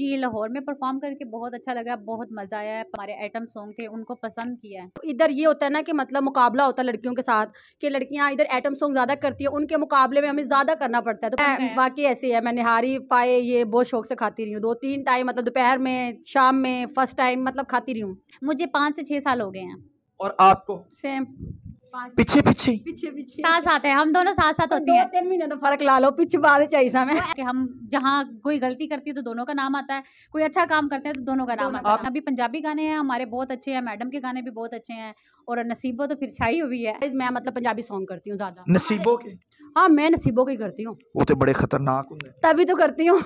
जी लाहौर में परफॉर्म करके बहुत अच्छा लगा बहुत मज़ा आया हमारे आइटम सॉन्ग थे उनको पसंद किया तो इधर ये होता है ना कि मतलब मुकाबला होता है लड़कियों के साथ कि लड़कियाँ इधर आइटम सॉन्ग ज़्यादा करती है उनके मुकाबले में हमें ज़्यादा करना पड़ता है तो बाकी हाँ, हाँ। ऐसे है मैं निहारी पाए ये बहुत शौक से खाती रही हूँ दो तीन टाइम मतलब दोपहर में शाम में फर्स्ट टाइम मतलब खाती रही हूँ मुझे पाँच से छह साल हो गए हैं और आपको सेम पीछे पीछे साथ साथ है हम दोनों साथ साथ तो होते हैं तीन महीने तो फर्क ला लो पीछे बाद चाहिए कि हम जहाँ कोई गलती करती है तो दोनों का नाम आता है कोई अच्छा काम करते हैं तो दोनों का नाम आता है अभी पंजाबी गाने हैं हमारे बहुत अच्छे हैं मैडम के गाने भी बहुत अच्छे हैं और नसीबो तो फिर छाई हुई है मैं मतलब पंजाबी सॉन्ग करती हूँ ज्यादा नसीबो के हाँ मैं नसीबों के करती हूँ वो तो बड़े खतरनाक तभी तो करती हूँ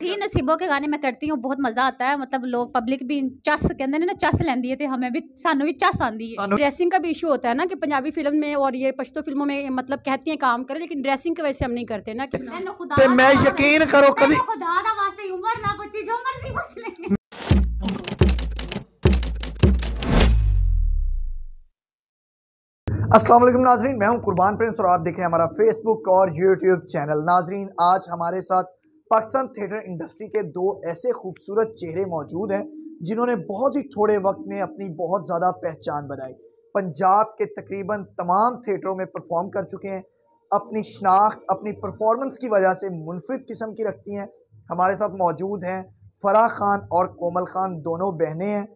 थी नसीबों के गाने मैं करती हूँ बहुत मजा आता है मतलब लोग पब्लिक भी चस कहते ना चस लेंदी है हमें भी सानू भी चस आंदी है ड्रेसिंग का भी इशू होता है ना कि पंजाबी फिल्म में और ये पश्तो फिल्मों में मतलब कहती है काम करे लेकिन ड्रेसिंग की वजह से हम नहीं करते ना कि मैं यकीन करो कभी खुदा वास्ते उम्र ना बच्ची जो मर्जी पूछ ले अस्सलाम वालेकुम नाजरीन मैं हूं कुर्बान प्रिंस और आप देखें हमारा फेसबुक और यूट्यूब चैनल नाजरीन आज हमारे साथ पाकिस्तान थिएटर इंडस्ट्री के दो ऐसे खूबसूरत चेहरे मौजूद हैं जिन्होंने बहुत ही थोड़े वक्त में अपनी बहुत ज़्यादा पहचान बनाई पंजाब के तकरीबन तमाम थिएटरों में परफॉर्म कर चुके हैं अपनी शनाख्त अपनी परफॉर्मेंस की वजह से मुनफरद किस्म की रखती हैं हमारे साथ मौजूद हैं फराह खान और कोमल खान दोनों बहनें हैं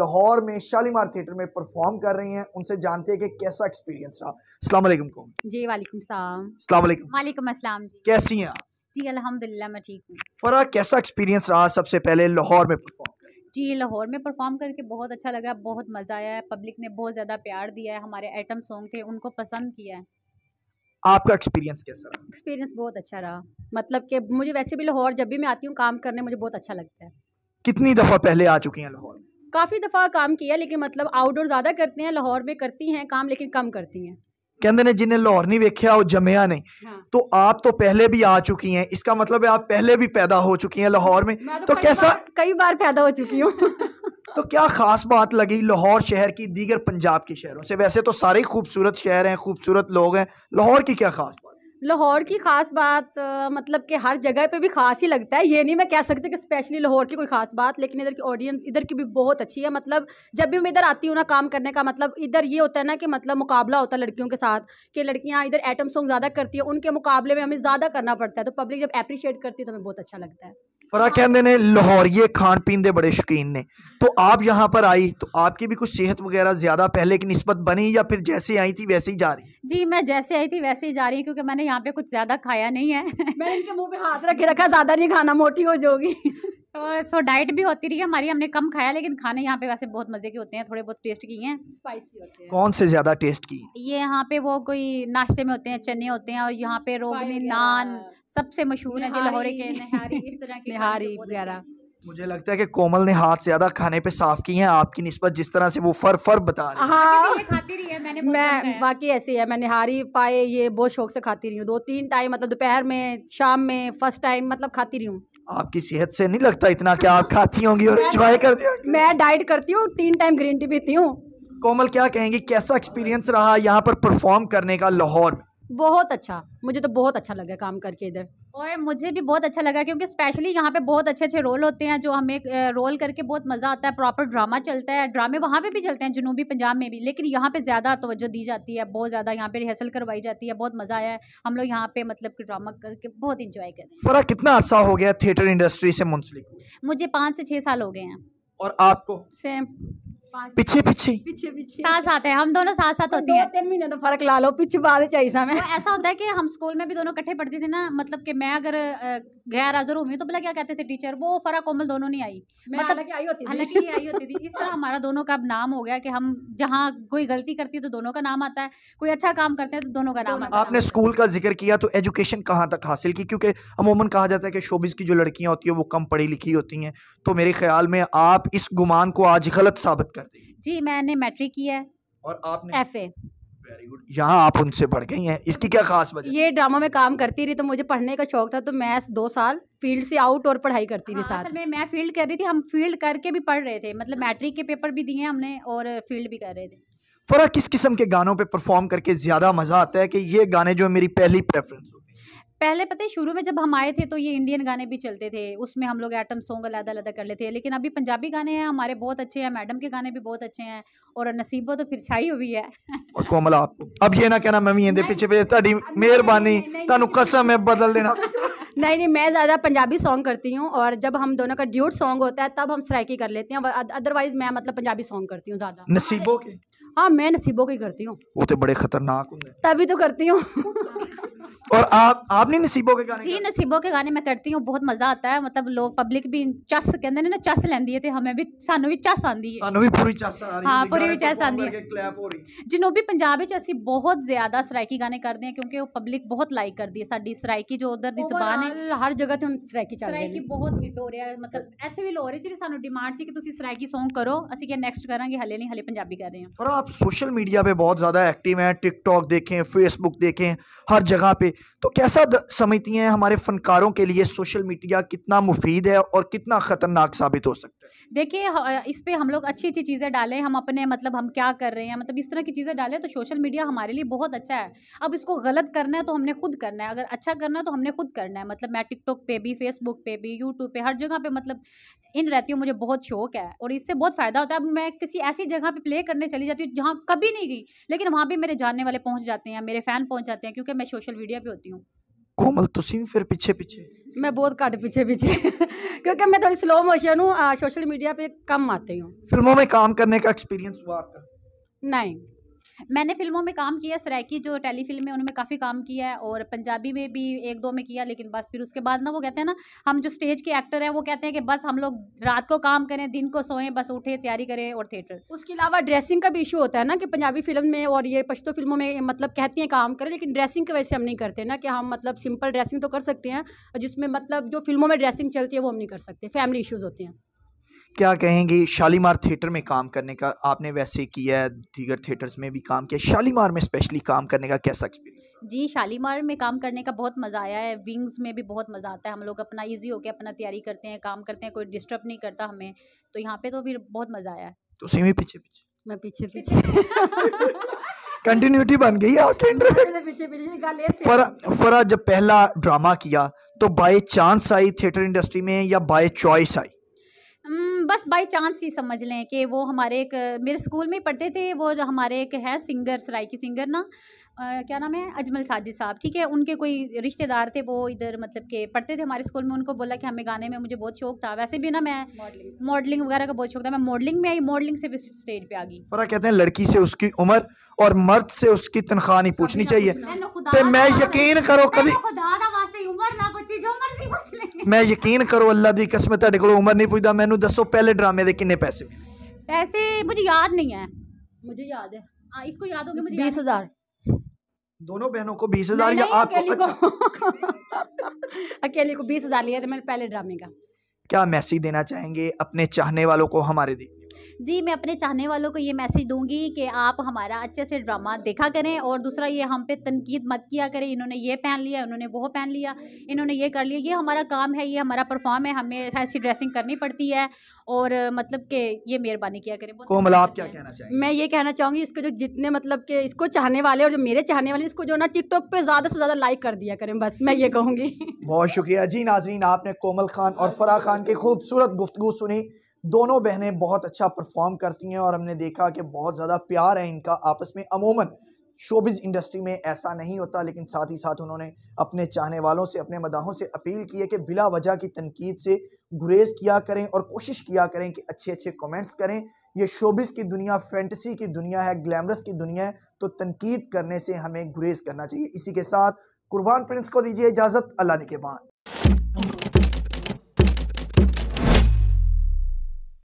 लाहौर में शालीमार थिएटर में परफॉर्म कर रही हैं उनसे जानते हैं कि कैसा एक्सपीरियंस रहा अस्सलाम वालेकुम को जी वालेकुम सलाम अस्सलाम वालेकुम वालेकुम अस्सलाम जी कैसी हैं जी अल्हम्दुलिल्लाह मैं ठीक हूं फरा कैसा एक्सपीरियंस रहा सबसे पहले लाहौर में परफॉर्म जी लाहौर में परफॉर्म करके बहुत अच्छा लगा बहुत मज़ा आया है पब्लिक ने बहुत ज़्यादा प्यार दिया है हमारे आइटम सॉन्ग थे उनको पसंद किया है आपका एक्सपीरियंस कैसा रहा एक्सपीरियंस बहुत अच्छा रहा मतलब कि मुझे वैसे भी लाहौर जब भी मैं आती हूँ काम करने मुझे बहुत अच्छा लगता है कितनी दफ़ा पहले आ चुकी हैं लाहौर काफ़ी दफ़ा काम किया लेकिन मतलब आउटडोर ज़्यादा करते हैं लाहौर में करती हैं काम लेकिन कम करती हैं ने जिन्हें लाहौर नहीं ਨਹੀਂ ਵੇਖਿਆ जमया नहीं हाँ। तो आप तो पहले भी आ चुकी हैं इसका मतलब है आप पहले भी पैदा हो चुकी हैं लाहौर में तो, तो कैसा कई बार पैदा हो चुकी हूँ तो क्या खास बात लगी लाहौर शहर की दीगर पंजाब के शहरों से वैसे तो सारे खूबसूरत शहर हैं खूबसूरत लोग हैं लाहौर की क्या खास बात लाहौर की ख़ास बात मतलब कि हर जगह पे भी ख़ास ही लगता है ये नहीं मैं कह सकती कि स्पेशली लाहौर की कोई ख़ास बात लेकिन इधर की ऑडियंस इधर की भी बहुत अच्छी है मतलब जब भी मैं इधर आती हूँ ना काम करने का मतलब इधर ये होता है ना कि मतलब मुकाबला होता है लड़कियों के साथ कि लड़कियाँ इधर एटम सॉन्ग ज़्यादा करती है उनके मुकाबले में हमें ज़्यादा करना पड़ता है तो पब्लिक जब अप्रिशिएट करती है तो हमें बहुत अच्छा लगता है फरा कहते हैं लाहौरिए खान पीन के बड़े शौकीन ने तो आप यहाँ पर आई तो आपकी भी कुछ सेहत वगैरह ज़्यादा पहले की नस्बत बनी या फिर जैसे आई थी वैसे ही जा रही जी मैं जैसे आई थी वैसे ही जा रही हूँ क्योंकि मैंने यहाँ पे कुछ ज़्यादा खाया नहीं है मैं इनके मुंह पे हाथ रखे रखा ज़्यादा नहीं खाना मोटी हो जाओगी और सो डाइट भी होती रही है हमारी हमने कम खाया लेकिन खाने यहाँ पे वैसे बहुत मज़े के होते हैं थोड़े बहुत टेस्ट किए हैं स्पाइसी होते हैं कौन से ज़्यादा टेस्ट की ये यहाँ पे वो कोई नाश्ते में होते हैं चने होते हैं और यहाँ पे रोगनी नान सबसे मशहूर है जो के इस तरह के निहारी तो वगैरह मुझे लगता है कि कोमल ने हाथ ज्यादा खाने पे साफ किए हैं आपकी निस्बत जिस तरह से वो फर फर बता रही हाँ तो खाती रही है मैंने मैं बाकी ऐसे है मैं निहारी पाए ये बहुत शौक से खाती रही हूँ दो तीन टाइम मतलब दोपहर में शाम में फर्स्ट टाइम मतलब खाती रही हूँ आपकी सेहत से नहीं लगता इतना क्या आप खाती होंगी और एंजॉय करती होंगी मैं डाइट करती हूँ तीन टाइम ग्रीन टी पीती हूँ कोमल क्या कहेंगी कैसा एक्सपीरियंस रहा यहाँ पर परफॉर्म करने का लाहौर में बहुत अच्छा मुझे तो बहुत अच्छा लगा काम करके इधर और मुझे भी बहुत अच्छा लगा क्योंकि स्पेशली यहाँ पे बहुत अच्छे अच्छे रोल होते हैं जो हमें रोल करके बहुत मज़ा आता है प्रॉपर ड्रामा चलता है ड्रामे वहाँ पे भी चलते हैं जनूबी पंजाब में भी लेकिन यहाँ पे ज़्यादा तोज्जो दी जाती है बहुत ज़्यादा यहाँ पे रिहर्सल करवाई जाती है बहुत मज़ा आया है हम लोग यहाँ पे मतलब कि ड्रामा करके बहुत इंजॉय करें फरा कितना अच्छा हो गया थिएटर इंडस्ट्री से मुंसलिक मुझे पाँच से छह साल हो गए हैं और आपको सेम पीछे पीछे पीछे पीछे साथ साथ है हम दोनों साथ साथ तो होती है तीन महीने तो फर्क ला लो पीछे बाद चाहिए समय तो ऐसा होता है कि हम स्कूल में भी दोनों इकट्ठे पढ़ते थे ना मतलब कि मैं अगर गैर हाजिर हुई तो बोला क्या कहते थे टीचर वो फरा कोमल दोनों नहीं आई मतलब आई होती हालांकि आई होती थी इस तरह हमारा दोनों का अब नाम हो गया कि हम जहाँ कोई गलती करती है तो दोनों का नाम आता है कोई अच्छा काम करते हैं तो दोनों का नाम आता है आपने स्कूल का जिक्र किया तो एजुकेशन कहाँ तक हासिल की क्योंकि अमूमन कहा जाता है कि शोबिस की जो लड़कियाँ होती है वो कम पढ़ी लिखी होती हैं तो मेरे ख्याल में आप इस गुमान को आज गलत साबित कर कर हैं जी मैंने मैट्रिक किया है और आपने एफ ए यहाँ आप उनसे पढ़ गई हैं इसकी क्या खास वजह ये ड्रामा में काम करती रही तो मुझे पढ़ने का शौक था तो मैं दो साल फील्ड से आउट और पढ़ाई करती रही हाँ, साथ में मैं फील्ड कर रही थी हम फील्ड करके भी पढ़ रहे थे मतलब मैट्रिक के पेपर भी दिए हमने और फील्ड भी कर रहे थे फरा किस किस्म के गानों पे परफॉर्म करके ज्यादा मजा आता है कि ये गाने जो मेरी पहली प्रेफरेंस होती है पहले पता है शुरू में जब हम आए थे तो ये इंडियन गाने भी चलते थे उसमें हम लोग एटम सॉन्ग अलग अलग कर लेते थे लेकिन अभी पंजाबी गाने हैं हमारे बहुत अच्छे हैं मैडम के गाने भी बहुत अच्छे हैं और नसीबो तो फिर छाई हुई है और कोमल अब ये ना कहना मम्मी इनके पीछे ਪਿੱਛੇ ਤੁਹਾਡੀ मेहरबानी ਤੁਹਾਨੂੰ कसम है बदल देना नहीं नहीं मैं ज़्यादा पंजाबी सॉन्ग करती हूँ और जब हम दोनों का ड्यूट सॉन्ग होता है तब हम सराइकी कर लेते हैं अदरवाइज मैं मतलब पंजाबी सॉन्ग करती हूँ ज़्यादा नसीबों के हाँ मैं नसीबों की करती हूँ वो तो बड़े खतरनाक होंगे तभी तो करती हूँ और आप आपने नसीबों के गाने जी नसीबों के गाने मैं करती हूँ बहुत मजा आता है मतलब लोग पब्लिक भी ਚਸ ਕਹਿੰਦੇ ਨੇ ਨਾ ਚਸ ਲੈਂਦੀ ਹੈ ਤੇ ਹਮੇ ਵੀ ਸਾਨੂੰ ਵੀ ਚਸ ਆਂਦੀ ਹੈ ਤੁਹਾਨੂੰ ਵੀ ਪੂਰੀ ਚਸ ਆ ਰਹੀ ਹੈ ਹਾਂ ਪੂਰੀ ਵੀ ਚਸ ਆਂਦੀ ਹੈ ਕਲੈਪ ਹੋ ਰਹੀ ਜਨੂਬੀ ਪੰਜਾਬ ਵਿੱਚ ਅਸੀਂ ਬਹੁਤ ਜ਼ਿਆਦਾ ਸਰਾਇਕੀ ਗਾਣੇ ਕਰਦੇ ਹਾਂ ਕਿਉਂਕਿ ਉਹ ਪਬਲਿਕ ਬਹੁਤ ਲਾਈਕ ਕਰਦੀ ਹੈ ਸਾਡੀ ਸਰਾਇਕੀ ਜੋ ਉਧਰ ਦੀ ਜ਼ਬਾਨ ਹੈ ਹਰ ਜਗ੍ਹਾ ਤੇ ਹੁਣ ਸਰਾਇਕੀ ਚੱਲ ਰਹੀ ਹੈ ਸਰਾਇਕੀ ਬਹੁਤ ਹਿੱਟ ਹੋ ਰਿਹਾ ਹੈ ਮਤਲਬ ਇੱਥੇ ਵੀ ਲੋਰੇ ਜਿਹੜੀ ਸਾਨੂੰ ਡਿਮਾਂਡ ਸੀ ਕਿ ਤੁਸੀਂ ਸਰਾਇਕੀ Song ਕਰੋ ਅਸੀਂ ਕਿ ਨੈਕਸਟ ਕਰਾਂਗੇ ਹਲੇ ਨਹੀਂ ਹਲੇ ਪੰਜਾਬੀ ਕਰ ਰਹੇ ਹਾਂ आप सोशल मीडिया पे बहुत ज़्यादा एक्टिव हैं टिकटॉक देखें फेसबुक देखें हर जगह पे तो कैसा समझती हैं हमारे फनकारों के लिए सोशल मीडिया कितना मुफीद है और कितना ख़तरनाक साबित हो सकता है देखिए इस पर हम लोग अच्छी अच्छी चीज़ें डालें हम अपने मतलब हम क्या कर रहे हैं मतलब इस तरह की चीज़ें डालें तो सोशल मीडिया हमारे लिए बहुत अच्छा है अब इसको गलत करना है तो हमने खुद करना है अगर अच्छा करना है तो हमने खुद करना है मतलब मैं टिकटॉक पे भी फेसबुक पे भी यूट्यूब पे हर जगह पे मतलब इन रहती हूँ मुझे बहुत शौक है और इससे बहुत फ़ायदा होता है अब मैं किसी ऐसी जगह पे प्ले करने चली जाती हूँ जहाँ कभी नहीं गई लेकिन वहाँ भी मेरे जानने वाले पहुँच जाते हैं मेरे फ़ैन पहुँच जाते हैं क्योंकि मैं सोशल मीडिया पे होती हूँ कोमल तुसीन तो फिर पीछे पीछे मैं बहुत घट पीछे पीछे क्योंकि मैं थोड़ी स्लो मोशन हूँ सोशल मीडिया पे कम आती हूँ फिल्मों में काम करने का एक्सपीरियंस हुआ आपका नहीं मैंने फिल्मों में काम किया सरायकी जो टेलीफिल्म में उनमें काफ़ी काम किया है और पंजाबी में भी एक दो में किया लेकिन बस फिर उसके बाद ना वो कहते हैं ना हम जो स्टेज के एक्टर हैं वो कहते हैं कि बस हम लोग रात को काम करें दिन को सोएं बस उठे तैयारी करें और थिएटर उसके अलावा ड्रेसिंग का भी इशू होता है ना कि पंजाबी फिल्म में और ये पश्तो फिल्मों में मतलब कहती हैं काम करें लेकिन ड्रेसिंग की वजह से हम नहीं करते ना कि हम मतलब सिंपल ड्रेसिंग तो कर सकते हैं जिसमें मतलब जो फिल्मों में ड्रेसिंग चलती है वो हम नहीं कर सकते फैमिली इशूज़ होते हैं क्या कहेंगे शालीमार थिएटर में काम करने का आपने वैसे किया है दीगर थिएटर्स में भी काम किया शालीमार में स्पेशली काम करने का कैसा एक्सपीरियंस जी शालीमार में काम करने का बहुत मज़ा आया है विंग्स में भी बहुत मज़ा आता है हम लोग अपना इजी होकर अपना तैयारी करते हैं काम करते हैं कोई डिस्टर्ब नहीं करता हमें तो यहाँ पे तो फिर बहुत मज़ा आया है तो सेमी पीछे पीछे मैं पीछे पीछे कंटिन्यूटी बन गई आपके फरा फरा जब पहला ड्रामा किया तो बाय चांस आई थिएटर इंडस्ट्री में या बाय चॉइस आई बस बाय चांस ही समझ लें कि वो हमारे एक मेरे स्कूल में पढ़ते थे वो हमारे एक है सिंगर सराइकी सिंगर ना आ, क्या नाम है अजमल साजिद साहब ठीक है उनके कोई रिश्तेदार थे वो इधर मतलब के पढ़ते थे हमारे स्कूल में उनको बोला कि हमें गाने में मुझे बहुत शौक था वैसे भी ना मैं मॉडलिंग वगैरह का बहुत शौक था मैं मॉडलिंग में आई मॉडलिंग से भी स्टेज पे आ गई फरा कहते हैं लड़की से उसकी उम्र और मर्द से उसकी तनख्वाह नहीं पूछनी चाहिए तो मैं यकीन करो कभी मैं यकीन करो अल्लाह की कसम को उम्र नहीं पूछता मैं दसो पहले ड्रामे के किन्ने पैसे पैसे मुझे याद नहीं है मुझे याद है आ, इसको याद हो गया मुझे बीस हजार दोनों बहनों को बीस हजार या आपको अच्छा अकेले को बीस हजार लिया था तो मैंने पहले ड्रामे का क्या मैसेज देना चाहेंगे अपने चाहने वालों को हमारे लिए जी मैं अपने चाहने वालों को ये मैसेज दूंगी कि आप हमारा अच्छे से ड्रामा देखा करें और दूसरा ये हम पे तनकीद मत किया करें इन्होंने ये पहन लिया इन्होंने वो पहन लिया इन्होंने ये कर लिया ये हमारा काम है ये हमारा परफॉर्म है हमें ऐसी ड्रेसिंग करनी पड़ती है और मतलब के ये मेहरबानी किया करें कोमला आप क्या कहना चाहेंगे मैं ये कहना चाहूँगी इसके जो जितने मतलब के इसको चाहने वाले और जो मेरे चाहने वाले इसको जो ना टिकटॉक पर ज़्यादा से ज़्यादा लाइक कर दिया करें बस मैं ये कहूँगी बहुत शुक्रिया जी नाजरीन आपने कोमल खान और फराह खान की खूबसूरत गुफ्तु सुनी दोनों बहनें बहुत अच्छा परफॉर्म करती हैं और हमने देखा कि बहुत ज़्यादा प्यार है इनका आपस में अमूमन शोबिज़ इंडस्ट्री में ऐसा नहीं होता लेकिन साथ ही साथ उन्होंने अपने चाहने वालों से अपने मदाहों से अपील की है कि बिला वजह की तनकीद से गुरेज किया करें और कोशिश किया करें कि अच्छे अच्छे कमेंट्स करें ये शोबिज़ की दुनिया फैंटसी की दुनिया है ग्लैमरस की दुनिया है तो तनकीद करने से हमें गुरेज करना चाहिए इसी के साथ कुर्बान प्रिंस को दीजिए इजाज़त अल्लाह ने के बाद